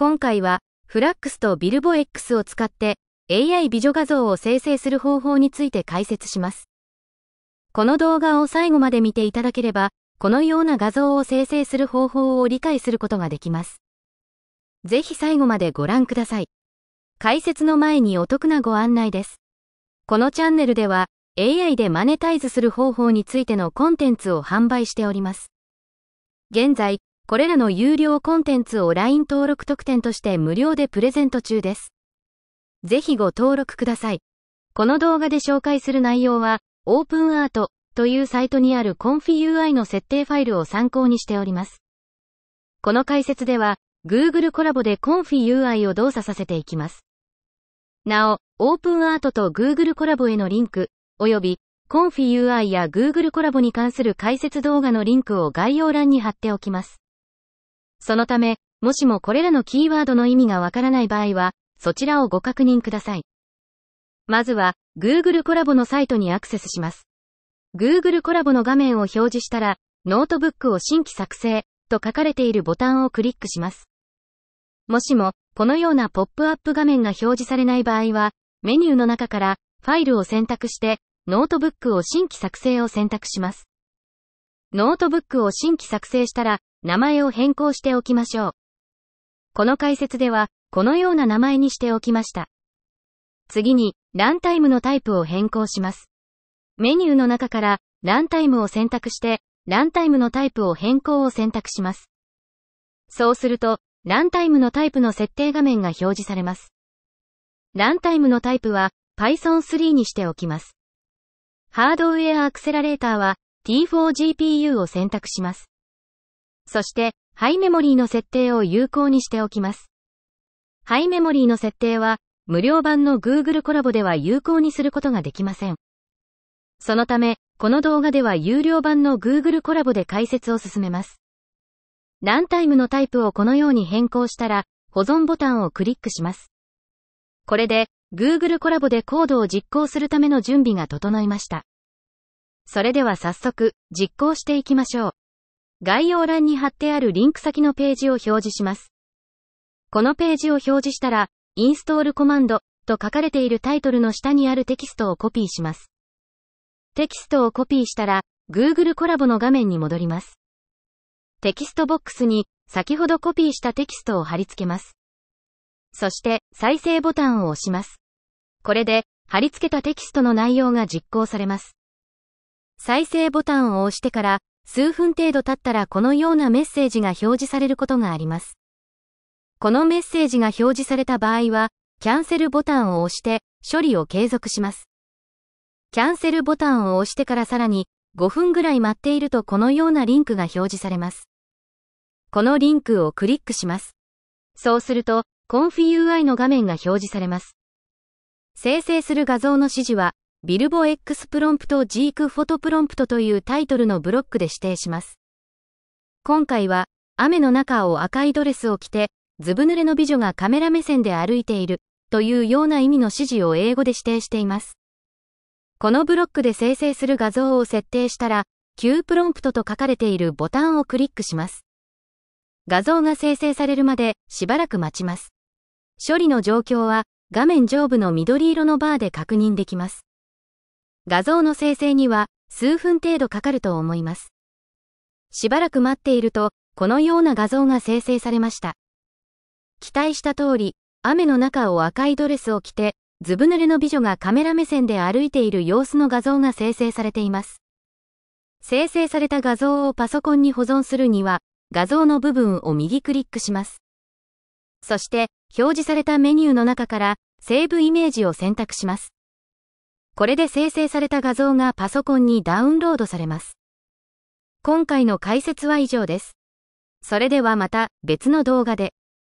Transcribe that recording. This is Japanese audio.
今回は、フラックスとビルボ X を使って AI 美女画像を生成する方法について解説します。この動画を最後まで見ていただければ、このような画像を生成する方法を理解することができます。ぜひ最後までご覧ください。解説の前にお得なご案内です。このチャンネルでは AI でマネタイズする方法についてのコンテンツを販売しております。現在、これらの有料コンテンツを LINE 登録特典として無料でプレゼント中です。ぜひご登録ください。この動画で紹介する内容は、OpenArt というサイトにある ConfUI の設定ファイルを参考にしております。この解説では、Google コラボで ConfUI を動作させていきます。なお、OpenArt と Google コラボへのリンク、および ConfUI や Google コラボに関する解説動画のリンクを概要欄に貼っておきます。そのため、もしもこれらのキーワードの意味がわからない場合は、そちらをご確認ください。まずは、Google コラボのサイトにアクセスします。Google コラボの画面を表示したら、ノートブックを新規作成と書かれているボタンをクリックします。もしも、このようなポップアップ画面が表示されない場合は、メニューの中からファイルを選択して、ノートブックを新規作成を選択します。ノートブックを新規作成したら、名前を変更しておきましょう。この解説では、このような名前にしておきました。次に、ランタイムのタイプを変更します。メニューの中から、ランタイムを選択して、ランタイムのタイプを変更を選択します。そうすると、ランタイムのタイプの設定画面が表示されます。ランタイムのタイプは、Python 3にしておきます。ハードウェアアクセラレーターは、T4GPU を選択します。そして、ハイメモリーの設定を有効にしておきます。ハイメモリーの設定は、無料版の Google コラボでは有効にすることができません。そのため、この動画では有料版の Google コラボで解説を進めます。ランタイムのタイプをこのように変更したら、保存ボタンをクリックします。これで、Google コラボでコードを実行するための準備が整いました。それでは早速、実行していきましょう。概要欄に貼ってあるリンク先のページを表示します。このページを表示したら、インストールコマンドと書かれているタイトルの下にあるテキストをコピーします。テキストをコピーしたら、Google コラボの画面に戻ります。テキストボックスに先ほどコピーしたテキストを貼り付けます。そして再生ボタンを押します。これで貼り付けたテキストの内容が実行されます。再生ボタンを押してから数分程度経ったらこのようなメッセージが表示されることがあります。このメッセージが表示された場合は、キャンセルボタンを押して処理を継続します。キャンセルボタンを押してからさらに5分ぐらい待っているとこのようなリンクが表示されます。このリンクをクリックします。そうすると、コンフィ UI の画面が表示されます。生成する画像の指示は、ビルボ X プロンプトジークフォトプロンプトというタイトルのブロックで指定します。今回は、雨の中を赤いドレスを着て、ずぶ濡れの美女がカメラ目線で歩いている、というような意味の指示を英語で指定しています。このブロックで生成する画像を設定したら、Q プロンプトと書かれているボタンをクリックします。画像が生成されるまでしばらく待ちます。処理の状況は画面上部の緑色のバーで確認できます。画像の生成には数分程度かかると思います。しばらく待っていると、このような画像が生成されました。期待した通り、雨の中を赤いドレスを着て、ずぶ濡れの美女がカメラ目線で歩いている様子の画像が生成されています。生成された画像をパソコンに保存するには、画像の部分を右クリックします。そして、表示されたメニューの中から、セーブイメージを選択します。これで生成された画像がパソコンにダウンロードされます。今回の解説は以上です。それではまた別の動画で。